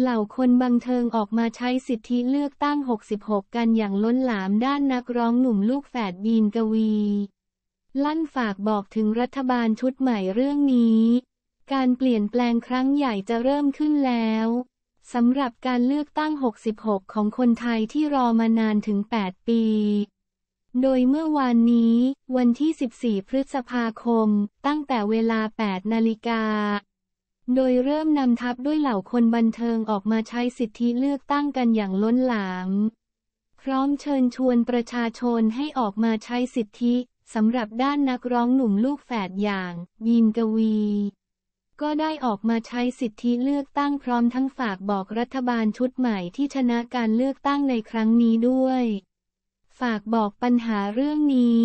เหล่าคนบังเทิงออกมาใช้สิทธิเลือกตั้ง 66 กันอย่างล้นหลามด้านนักร้องหนุ่มลูกแฝดบีนกวี ลั่นฝากบอกถึงรัฐบาลชุดใหม่เรื่องนี้ การเปลี่ยนแปลงครั้งใหญ่จะเริ่มขึ้นแล้วสำหรับการเลือกตั้ง 66 ของคนไทยที่รอมานานถึง 8 ปี โดยเมื่อวานนี้ วันที่ 14 พฤษภาคม ตั้งแต่เวลา 8นาฬิกาโดยเริ่มนำทัพด้วยเหล่าคนบันเทิงออกมาใช้สิทธิเลือกตั้งกันอย่างล้นหลามพร้อมเชิญชวนประชาชนให้ออกมาใช้สิทธิสำหรับด้านนักร้องหนุ่มลูกแฝดอย่างบีมกวี ก็ได้ออกมาใช้สิทธิเลือกตั้งพร้อมทั้งฝากบอกรัฐบาลชุดใหม่ที่ชนะการเลือกตั้งในครั้งนี้ด้วย ฝากบอกปัญหาเรื่องนี้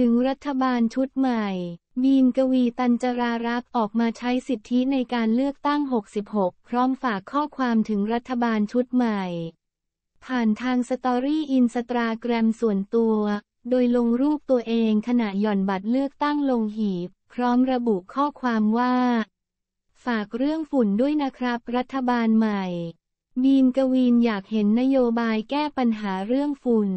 ถึงรัฐบาลชุดใหม่บีมกวีตันจรารักษ์ออกมาใช้สิทธิในการเลือกตั้ง 66 พร้อมฝากข้อความถึงรัฐบาลชุดใหม่ ผ่านทางสตอรี่อินสตาแกรมส่วนตัว โดยลงรูปตัวเองขณะหย่อนบัตรเลือกตั้งลงหีบ พร้อมระบุข้อความว่า ฝากเรื่องฝุ่นด้วยนะครับ รัฐบาลใหม่ บีมกวีนอยากเห็นนโยบายแก้ปัญหาเรื่องฝุ่น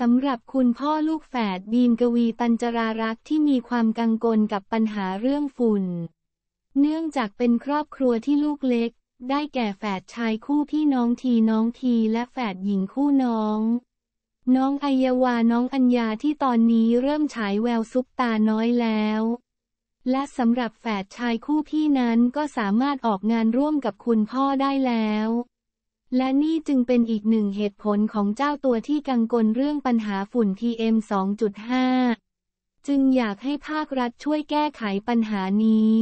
สำหรับคุณพ่อลูกแฝดบีมกวีตัญจรารักษ์ที่มีความกังวลกับปัญหาเรื่องฝุ่น เนื่องจากเป็นครอบครัวที่ลูกเล็ก ได้แก่แฝดชายคู่พี่น้องทีน้องทีและแฝดหญิงคู่น้อง น้องอัยวาน้องอัญญาที่ตอนนี้เริ่มฉายแววซุปตาน้อยแล้ว และสำหรับแฝดชายคู่พี่นั้นก็สามารถออกงานร่วมกับคุณพ่อได้แล้วและนี่จึงเป็นอีกหนึ่งเหตุผลของเจ้าตัวที่กังวลเรื่องปัญหาฝุ่น PM 2.5 จึงอยากให้ภาครัฐช่วยแก้ไขปัญหานี้